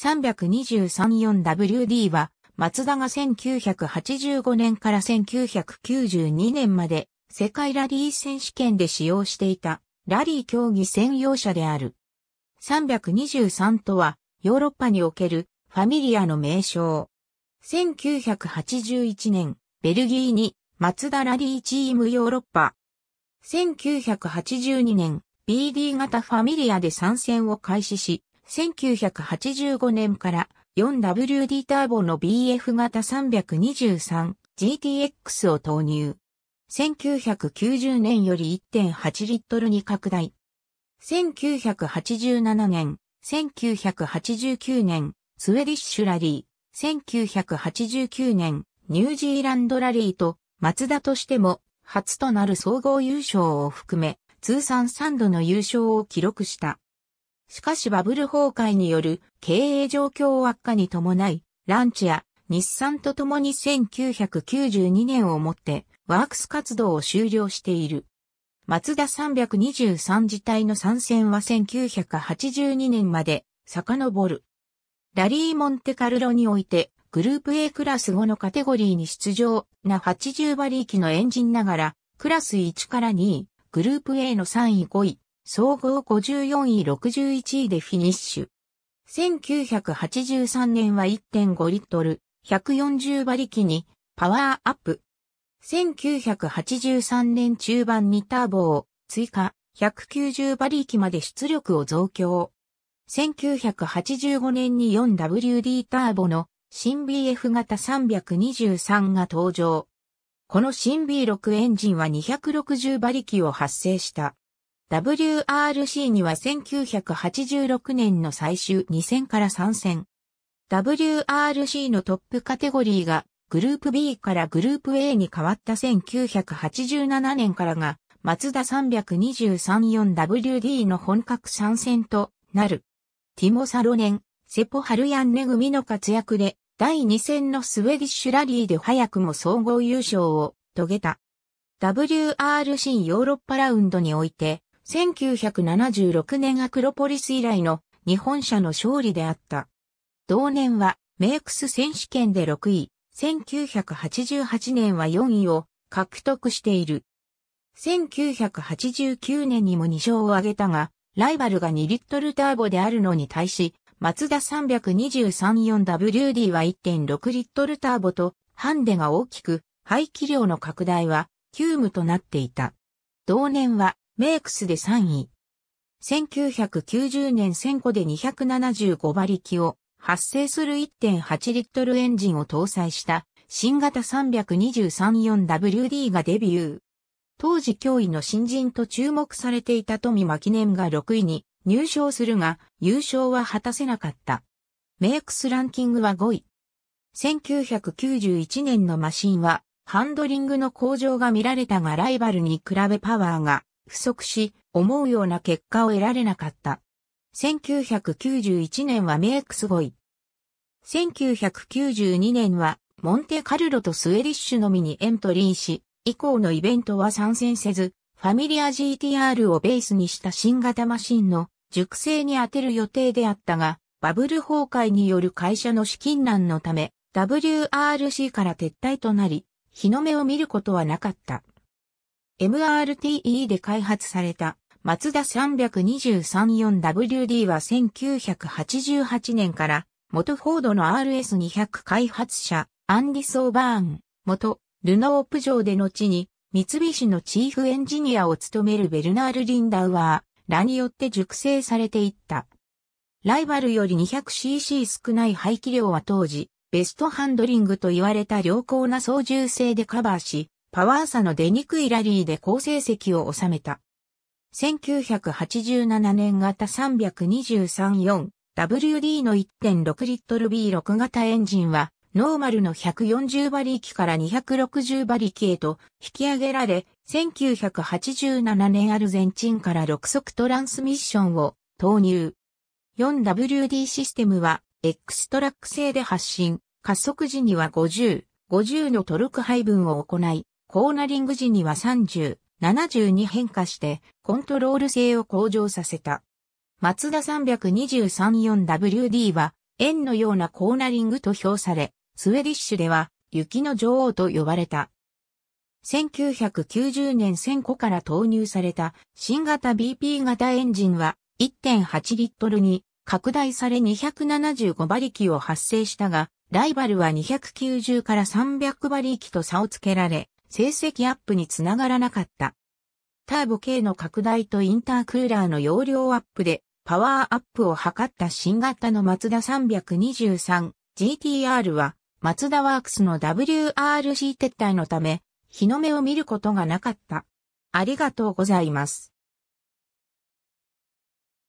323-4WD は、マツダが1985年から1992年まで世界ラリー選手権で使用していたラリー競技専用車である。323とはヨーロッパにおけるファミリアの名称。1981年、ベルギーにマツダラリーチームヨーロッパ。1982年、BD 型ファミリアで参戦を開始し、1985年から 4WD ターボの BF 型 323GTX を投入。1990年より1.8リットルに拡大。1987年、1989年、スウェディッシュラリー、1989年、ニュージーランドラリーと、松田としても、初となる総合優勝を含め、通算3度の優勝を記録した。しかしバブル崩壊による経営状況悪化に伴い、ランチや日産と共に1992年をもってワークス活動を終了している。松田323自体の参戦は1982年まで遡る。ラリー・モンテカルロにおいてグループ A クラス5のカテゴリーに出場な80馬力のエンジンながらクラス1から2位、グループ A の3位5位、総合54位61位でフィニッシュ。1983年は1.5リットル、140馬力にパワーアップ。1983年中盤にターボを追加、190馬力まで出力を増強。1985年に 4WD ターボの新 BF 型323が登場。この新 B6 エンジンは260馬力を発生した。WRC には1986年の最終2戦から参戦。WRC のトップカテゴリーがグループ B からグループ A に変わった1987年からが、マツダ 323-4WD の本格参戦となる。ティモ・サロネン、セポ・ハルヤン・ネグミの活躍で、第2戦のスウェディッシュラリーで早くも総合優勝を遂げた。WRC ヨーロッパラウンドにおいて、1976年アクロポリス以来の日本社の勝利であった。同年はメイクス選手権で6位、1988年は4位を獲得している。1989年にも2勝を挙げたが、ライバルが2リットルターボであるのに対し、マツダ 323-4WD は1.6リットルターボと、ハンデが大きく、排気量の拡大は急務となっていた。同年はメイクスで3位。1990年1000個で275馬力を発生する1.8リットルエンジンを搭載した新型 323-4WD がデビュー。当時脅威の新人と注目されていた富間記念が6位に入賞するが優勝は果たせなかった。メイクスランキングは5位。1991年のマシンはハンドリングの向上が見られたがライバルに比べパワーが不足し、思うような結果を得られなかった。1991年はメイクスボイ。1992年はモンテカルロとスウェリッシュのみにエントリーし、以降のイベントは参戦せず、ファミリア GTR をベースにした新型マシンの熟成に当てる予定であったが、バブル崩壊による会社の資金難のため、WRC から撤退となり、日の目を見ることはなかった。MRTE で開発されたマツダ 323-4WD は1988年から元フォードの RS200 開発者アンディ・ソーバーン、元ルノープーで後に三菱のチーフエンジニアを務めるベルナール・リンダウアーらによって熟成されていった。ライバルより 200cc 少ない排気量は当時、ベストハンドリングと言われた良好な操縦性でカバーし、パワー差の出にくいラリーで好成績を収めた。1987年型 323-4WD の1.6リットル B6 型エンジンは、ノーマルの140馬力から260馬力へと引き上げられ、1987年アルゼンチンから6速トランスミッションを投入。4WD システムは X トラック製で発進、加速時には50、50のトルク配分を行い、コーナリング時には30、70に変化してコントロール性を向上させた。マツダ 323-4WD は円のようなコーナリングと評され、スウェディッシュでは雪の女王と呼ばれた。1990年1000個から投入された新型 BP 型エンジンは1.8リットルに拡大され275馬力を発生したが、ライバルは290から300馬力と差をつけられ、成績アップにつながらなかった。ターボ系の拡大とインタークーラーの容量アップでパワーアップを図った新型のマツダ 323GTR はマツダワークスの WRC 撤退のため日の目を見ることがなかった。ありがとうございます。